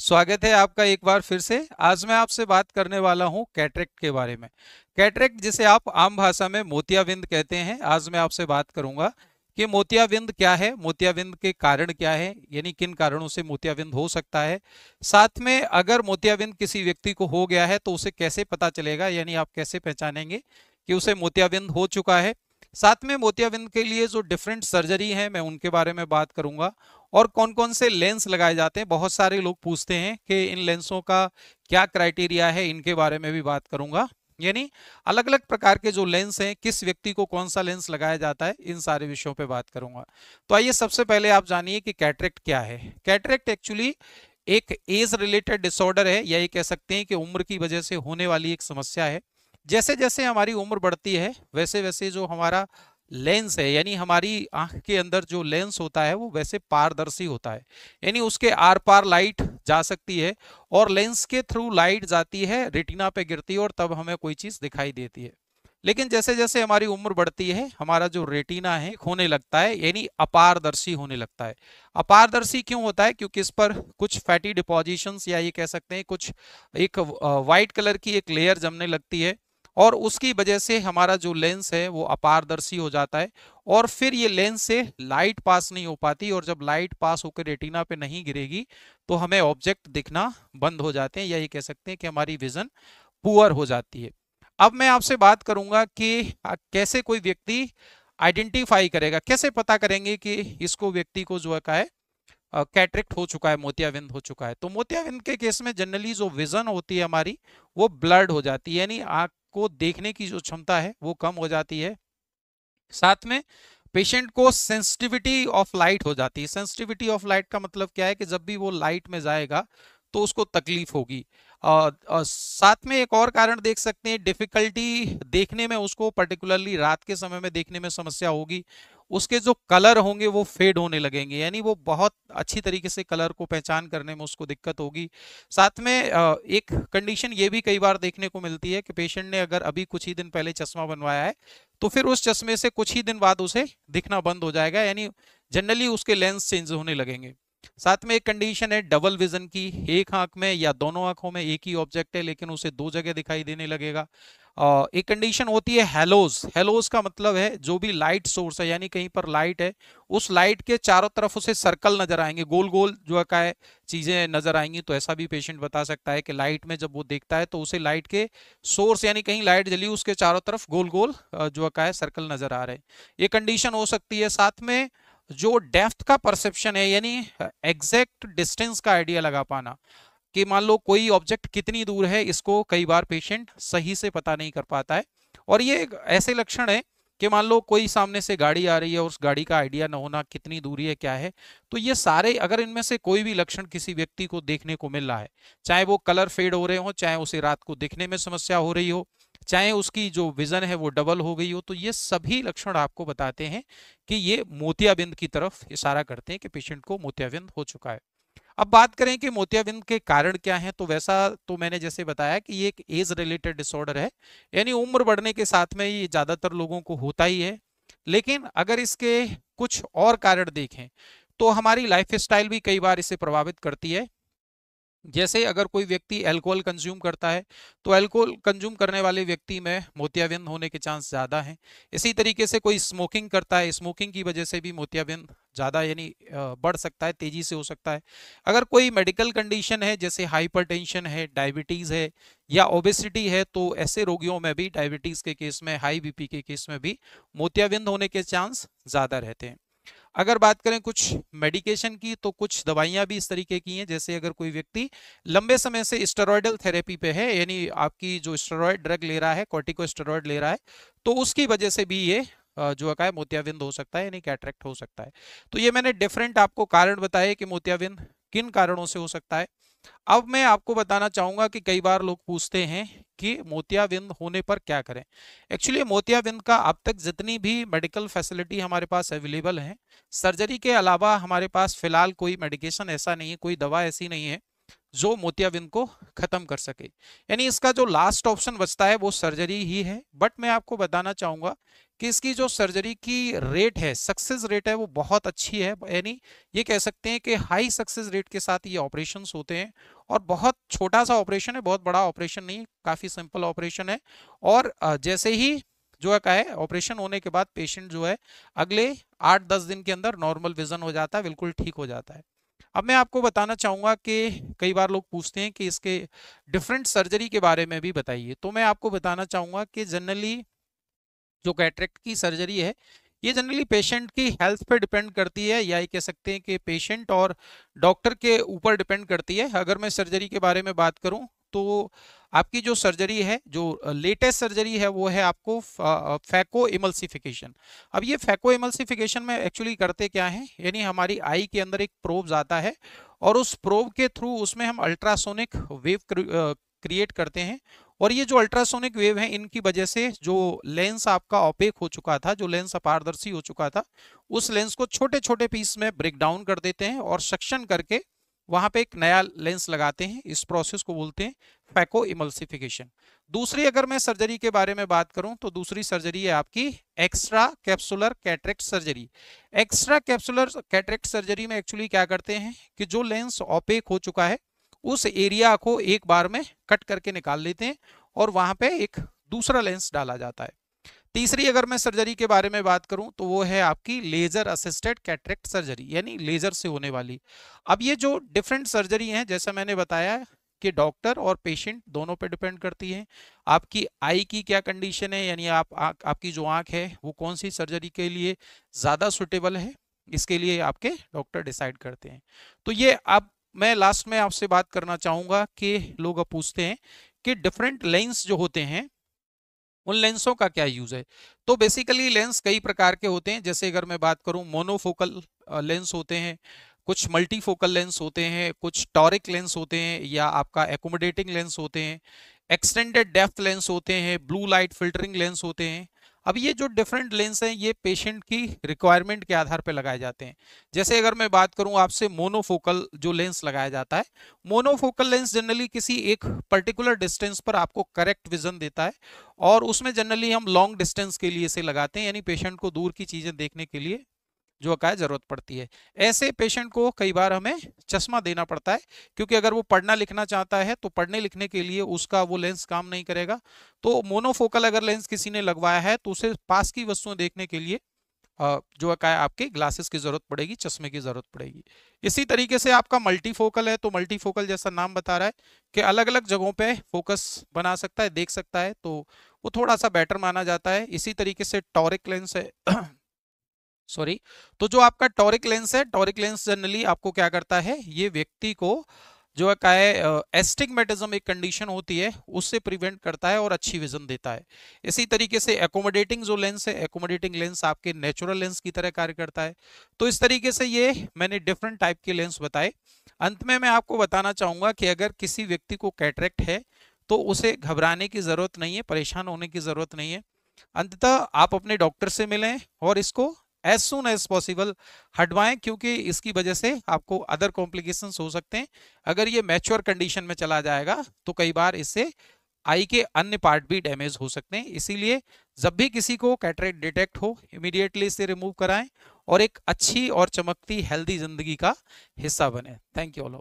स्वागत है आपका एक बार फिर से आज मैं आपसे बात करने वाला हूं कैटरेक्ट के बारे में कैटरेक्ट जिसे आप आम भाषा में मोतियाबिंद कहते हैं आज मैं आपसे बात करूंगा कि मोतियाबिंद क्या है मोतियाबिंद के कारण क्या है यानी किन कारणों से मोतियाबिंद हो सकता है साथ में अगर मोतियाबिंद किसी व्यक्ति को हो गया है तो उसे कैसे पता चलेगा यानी आप कैसे पहचानेंगे कि उसे मोतियाबिंद हो चुका है साथ में मोतियाबिंद के लिए जो डिफरेंट सर्जरी है मैं उनके बारे में बात करूंगा और कौन कौन से लेंस लगाए जाते हैं बहुत सारे लोग पूछते हैं कि इन लेंसों का क्या क्राइटेरिया है इनके बारे में भी बात करूंगा यानी अलग अलग प्रकार के जो लेंस हैं किस व्यक्ति को कौन सा लेंस लगाया जाता है इन सारे विषयों पे बात करूंगा तो आइए सबसे पहले आप जानिए कि कैटरेक्ट क्या है कैटरेक्ट एक्चुअली एक एज रिलेटेड डिसऑर्डर है या ये कह सकते हैं कि उम्र की वजह से होने वाली एक समस्या है जैसे जैसे हमारी उम्र बढ़ती है वैसे वैसे जो हमारा लेंस है यानी हमारी आंख के अंदर जो लेंस होता है वो वैसे पारदर्शी होता है यानी उसके आर पार लाइट जा सकती है और लेंस के थ्रू लाइट जाती है रेटिना पे गिरती है और तब हमें कोई चीज दिखाई देती है लेकिन जैसे जैसे हमारी उम्र बढ़ती है हमारा जो रेटिना है होने लगता है यानी अपारदर्शी होने लगता है अपारदर्शी क्यों होता है क्योंकि इस पर कुछ फैटी डिपोजिशन या ये कह सकते हैं कुछ एक व्हाइट कलर की एक लेयर जमने लगती है और उसकी वजह से हमारा जो लेंस है वो अपारदर्शी हो जाता है और फिर ये लेंस से लाइट पास नहीं हो पाती और जब लाइट पास होकर रेटिना पे नहीं गिरेगी तो हमें ऑब्जेक्ट दिखना बंद हो जाते हैं यही कह सकते हैं कि हमारी विजन पुअर हो जाती है अब मैं आपसे बात करूंगा कि कैसे कोई व्यक्ति आइडेंटिफाई करेगा कैसे पता करेंगे कि इसको व्यक्ति को जो है कैटरिक्ट हो चुका है मोतियाबिंद हो चुका है तो मोतियाबिंद के केस में जनरली जो विजन होती है हमारी वो ब्लर्ड हो जाती है यानी आँख को देखने की जो क्षमता है वो कम हो जाती है साथ में पेशेंट को सेंसिटिविटी ऑफ लाइट हो जाती है सेंसिटिविटी ऑफ लाइट का मतलब क्या है कि जब भी वो लाइट में जाएगा तो उसको तकलीफ होगी और साथ में एक और कारण देख सकते हैं डिफिकल्टी देखने में उसको पर्टिकुलरली रात के समय में देखने में समस्या होगी उसके जो कलर होंगे वो फेड होने लगेंगे यानी वो बहुत अच्छी तरीके से कलर को पहचान करने में उसको दिक्कत होगी साथ में एक कंडीशन ये भी कई बार देखने को मिलती है कि पेशेंट ने अगर अभी कुछ ही दिन पहले चश्मा बनवाया है तो फिर उस चश्मे से कुछ ही दिन बाद उसे दिखना बंद हो जाएगा यानी जनरली उसके लेंस चेंज होने लगेंगे साथ में एक कंडीशन है डबल विजन की एक आंख में या दोनों आंखों में एक ही ऑब्जेक्ट है लेकिन उसे दो जगह दिखाई देने लगेगा एक कंडीशन होती है हेलोज हेलोज का मतलब है जो भी लाइट सोर्स है यानी कहीं पर लाइट है उस लाइट के चारों तरफ उसे सर्कल नजर आएंगे गोल गोल जो का है चीजें नजर आएंगी तो ऐसा भी पेशेंट बता सकता है कि लाइट में जब वो देखता है तो उसे लाइट के सोर्स यानी कहीं लाइट जली उसके चारों तरफ गोल गोल जो का है सर्कल नजर आ रहे हैं ये कंडीशन हो सकती है साथ में जो डेफ्थ का परसेप्शन है यानी एग्जैक्ट डिस्टेंस का आइडिया लगा पाना कि मान लो कोई ऑब्जेक्ट कितनी दूर है इसको कई बार पेशेंट सही से पता नहीं कर पाता है और ये ऐसे लक्षण है कि मान लो कोई सामने से गाड़ी आ रही है उस गाड़ी का आइडिया ना होना कितनी दूरी है क्या है तो ये सारे अगर इनमें से कोई भी लक्षण किसी व्यक्ति को देखने को मिल रहा है चाहे वो कलर फेड हो रहे हो चाहे उसे रात को दिखने में समस्या हो रही हो चाहे उसकी जो विजन है वो डबल हो गई हो तो ये सभी लक्षण आपको बताते हैं कि ये मोतियाबिंद की तरफ इशारा करते हैं कि पेशेंट को मोतियाबिंद हो चुका है अब बात करें कि मोतियाबिंद के कारण क्या है तो वैसा तो मैंने जैसे बताया कि ये एक एज रिलेटेड डिसऑर्डर है यानी उम्र बढ़ने के साथ में ये ज़्यादातर लोगों को होता ही है लेकिन अगर इसके कुछ और कारण देखें तो हमारी लाइफ स्टाइल भी कई बार इसे प्रभावित करती है जैसे अगर कोई व्यक्ति अल्कोहल कंज्यूम करता है तो अल्कोहल कंज्यूम करने वाले व्यक्ति में मोतियाबिंद होने के चांस ज़्यादा हैं इसी तरीके से कोई स्मोकिंग करता है स्मोकिंग की वजह से भी मोतियाबिंद ज़्यादा यानी बढ़ सकता है तेज़ी से हो सकता है अगर कोई मेडिकल कंडीशन है जैसे हाइपर है डायबिटीज़ है या ओबेसिटी है तो ऐसे रोगियों में भी डायबिटीज़ के केस में हाई बीपी के केस में भी मोतियाबिंद होने के चांस ज़्यादा रहते हैं अगर बात करें कुछ मेडिकेशन की तो कुछ दवाइयां भी इस तरीके की हैं जैसे अगर कोई व्यक्ति लंबे समय से स्टेरॉयडल थेरेपी पे है यानी आपकी जो स्टेरॉयड ड्रग ले रहा है कॉर्टिको स्टेरॉयड ले रहा है तो उसकी वजह से भी ये जो है मोतियाबिंद हो सकता है यानी कैट्रैक्ट हो सकता है तो ये मैंने डिफरेंट आपको कारण बताए कि मोतियाबिंद किन कारणों से हो सकता है अब मैं आपको बताना चाहूंगा कि कई बार लोग पूछते हैं कि मोतियाबिंद होने पर क्या करें एक्चुअली मोतियाबिंद का अब तक जितनी भी मेडिकल फैसिलिटी हमारे पास अवेलेबल है सर्जरी के अलावा हमारे पास फिलहाल कोई मेडिकेशन ऐसा नहीं है कोई दवा ऐसी नहीं है जो मोतियाबिंद को खत्म कर सके यानी इसका जो लास्ट ऑप्शन बचता है वो सर्जरी ही है बट मैं आपको बताना चाहूंगा कि इसकी जो सर्जरी की रेट है सक्सेस रेट है वो बहुत अच्छी है यानी ये कह सकते हैं कि हाई सक्सेस रेट के साथ ये ऑपरेशन होते हैं और बहुत छोटा सा ऑपरेशन है बहुत बड़ा ऑपरेशन नहीं काफ़ी सिंपल ऑपरेशन है और जैसे ही जो है का है ऑपरेशन होने के बाद पेशेंट जो है अगले आठ दस दिन के अंदर नॉर्मल विजन हो जाता है बिल्कुल ठीक हो जाता है अब मैं आपको बताना चाहूँगा कि कई बार लोग पूछते हैं कि इसके डिफरेंट सर्जरी के बारे में भी बताइए तो मैं आपको बताना चाहूँगा कि जनरली जो कैटरेक्ट की सर्जरी है ये जनरली पेशेंट की हेल्थ पे डिपेंड करती है या ये कह सकते हैं कि पेशेंट और डॉक्टर के ऊपर डिपेंड करती है अगर मैं सर्जरी के बारे में बात करूं तो आपकी जो सर्जरी है जो लेटेस्ट सर्जरी है वो है आपको फैको इमल्सिफिकेशन अब ये फैको इमल्सिफिकेशन में एक्चुअली करते क्या है यानी हमारी आई के अंदर एक प्रोव आता है और उस प्रोव के थ्रू उसमें हम अल्ट्रासोनिक वेव क्रिएट करते हैं और ये जो अल्ट्रासोनिक वेव है इनकी वजह से जो लेंस आपका ऑपेक हो चुका था जो लेंस अपारदर्शी हो चुका था उस लेंस को छोटे छोटे पीस में ब्रेक डाउन कर देते हैं और सक्शन करके वहां पे एक नया लेंस लगाते हैं इस प्रोसेस को बोलते हैं फैको इमल्सिफिकेशन दूसरी अगर मैं सर्जरी के बारे में बात करूं तो दूसरी सर्जरी है आपकी extra capsular cataract surgery extra capsular cataract surgery में एक्चुअली क्या करते हैं कि जो लेंस ऑपेक हो चुका है उस एरिया को एक बार में कट करके निकाल लेते हैं और वहां पे एक दूसरा लेंस डाला जाता है तीसरी अगर मैं सर्जरी के बारे में बात करूं तो वो है आपकी लेजर असिस्टेड कैटरेक्ट सर्जरी यानी लेजर से होने वाली अब ये जो डिफरेंट सर्जरी हैं जैसा मैंने बताया कि डॉक्टर और पेशेंट दोनों पे डिपेंड करती है आपकी आई की क्या कंडीशन है यानी आप आ, आपकी जो आंख है वो कौन सी सर्जरी के लिए ज़्यादा सुटेबल है इसके लिए आपके डॉक्टर डिसाइड करते हैं तो ये आप मैं लास्ट में आपसे बात करना चाहूंगा कि लोग अब पूछते हैं कि डिफरेंट लेंस जो होते हैं उन लेंसों का क्या यूज है तो बेसिकली लेंस कई प्रकार के होते हैं जैसे अगर मैं बात करूं मोनोफोकल लेंस होते हैं कुछ मल्टीफोकल लेंस होते हैं कुछ टॉरिक लेंस होते हैं या आपका एकोमोडेटिंग लेंस होते हैं एक्सटेंडेड डेफ्थ लेंस होते हैं ब्लू लाइट फिल्टरिंग लेंस होते हैं अब ये जो डिफरेंट लेंस हैं ये पेशेंट की रिक्वायरमेंट के आधार पर लगाए जाते हैं जैसे अगर मैं बात करूँ आपसे मोनोफोकल जो लेंस लगाया जाता है मोनोफोकल लेंस जनरली किसी एक पर्टिकुलर डिस्टेंस पर आपको करेक्ट विजन देता है और उसमें जनरली हम लॉन्ग डिस्टेंस के लिए से लगाते हैं यानी पेशेंट को दूर की चीज़ें देखने के लिए जो अकाय ज़रूरत पड़ती है ऐसे पेशेंट को कई बार हमें चश्मा देना पड़ता है क्योंकि अगर वो पढ़ना लिखना चाहता है तो पढ़ने लिखने के लिए उसका वो लेंस काम नहीं करेगा तो मोनोफोकल अगर लेंस किसी ने लगवाया है तो उसे पास की वस्तुएं देखने के लिए जो है आपके ग्लासेस की जरूरत पड़ेगी चश्मे की जरूरत पड़ेगी इसी तरीके से आपका मल्टीफोकल है तो मल्टीफोकल जैसा नाम बता रहा है कि अलग अलग जगहों पे फोकस बना सकता है देख सकता है तो वो थोड़ा सा बेटर माना जाता है इसी तरीके से टॉरिक लेंस है सॉरी तो जो आपका टॉरिक लेंस है टॉरिक लेंस जनरली आपको क्या करता है ये व्यक्ति को जो का है एस्टिगमेटिज्म एक कंडीशन होती है उससे प्रिवेंट करता है और अच्छी विजन देता है इसी तरीके से एकोमोडेटिंग जो लेंस है एकोमोडेटिंग लेंस आपके नेचुरल लेंस की तरह कार्य करता है तो इस तरीके से ये मैंने डिफरेंट टाइप के लेंस बताए अंत में मैं आपको बताना चाहूंगा कि अगर किसी व्यक्ति को कैटरेक्ट है तो उसे घबराने की ज़रूरत नहीं है परेशान होने की ज़रूरत नहीं है अंततः आप अपने डॉक्टर से मिलें और इसको एज सुन एज पॉसिबल हटवाएं क्योंकि इसकी वजह से आपको अदर कॉम्प्लिकेशन हो सकते हैं अगर ये मैच्योर कंडीशन में चला जाएगा तो कई बार इससे आई के अन्य पार्ट भी डैमेज हो सकते हैं इसीलिए जब भी किसी को कैटरेट डिटेक्ट हो इमीडिएटली इसे रिमूव कराएं और एक अच्छी और चमकती हेल्दी जिंदगी का हिस्सा बने थैंक यू ऑल